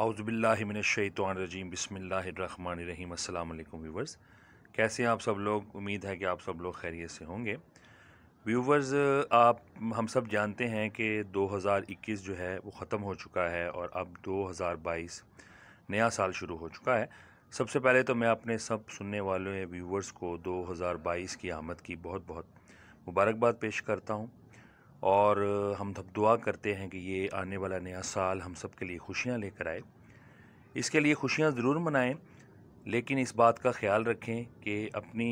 आउज़बिल्लिमिनशैतरजीम बसमीम अल्लाम व्यूवर्स कैसे हैं आप सब लोग उम्मीद है कि आप सब लोग खैरियत से होंगे व्यूवर्स आप हम सब जानते हैं कि 2021 जो है वो ख़त्म हो चुका है और अब 2022 नया साल शुरू हो चुका है सबसे पहले तो मैं अपने सब सुनने वाले व्यूवर्स को 2022 की आमद की बहुत बहुत मुबारकबाद पेश करता हूँ और हम सब दुआ करते हैं कि ये आने वाला नया साल हम सब के लिए खुशियाँ लेकर आए इसके लिए खुशियाँ ज़रूर मनाएं लेकिन इस बात का ख्याल रखें कि अपनी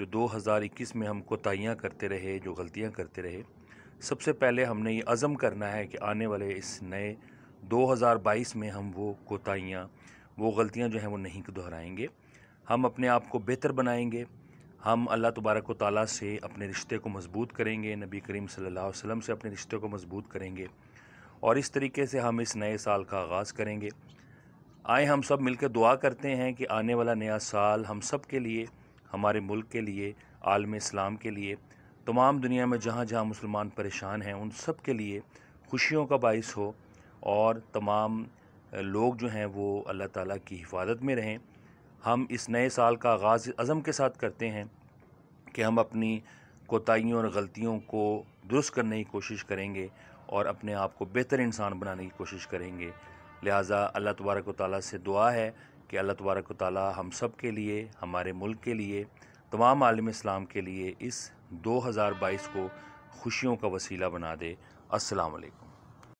जो 2021 में हम कोताहियाँ करते रहे जो गलतियाँ करते रहे सबसे पहले हमने ये अज़म करना है कि आने वाले इस नए 2022 में हम वो कोताहियाँ वो गलतियाँ जो हैं वो नहीं दोहराएंगे हम अपने आप को बेहतर बनाएंगे हम अल्लाह तबारक ताली से अपने रिश्ते को मज़बूत करेंगे नबी करीम सल्लल्लाहु अलैहि वसल्लम से अपने रिश्ते को मज़बूत करेंगे और इस तरीके से हम इस नए साल का आगाज़ करेंगे आए हम सब मिलकर दुआ करते हैं कि आने वाला नया साल हम सब के लिए हमारे मुल्क के लिए आलम इस्लाम के लिए तमाम दुनिया में जहाँ जहाँ मुसलमान परेशान हैं उन सब के लिए खुशियों का बायस हो और तमाम लोग जो हैं वो अल्लाह ताली की हिफाजत में रहें हम इस नए साल का आगाज़ अज़म के साथ करते हैं कि हम अपनी कोताहियों और गलतियों को दुरुस्त करने की कोशिश करेंगे और अपने आप को बेहतर इंसान बनाने की कोशिश करेंगे लिहाजा अल्लाह तबारक ताली से दुआ है कि अल्लाह तबारक ताली हम सब के लिए हमारे मुल्क के लिए तमाम आलम इस्लाम के लिए इस 2022 को खुशियों का वसीला बना दे असलकम